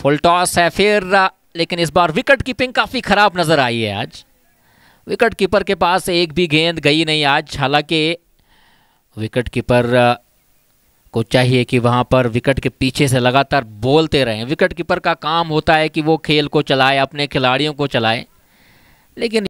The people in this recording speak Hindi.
फुल टॉस है फिर लेकिन इस बार विकेट कीपिंग काफ़ी ख़राब नज़र आई है आज विकेट कीपर के पास एक भी गेंद गई नहीं आज हालांकि विकेट कीपर को चाहिए कि वहाँ पर विकेट के पीछे से लगातार बोलते रहें विकेट कीपर का काम होता है कि वो खेल को चलाए अपने खिलाड़ियों को चलाए लेकिन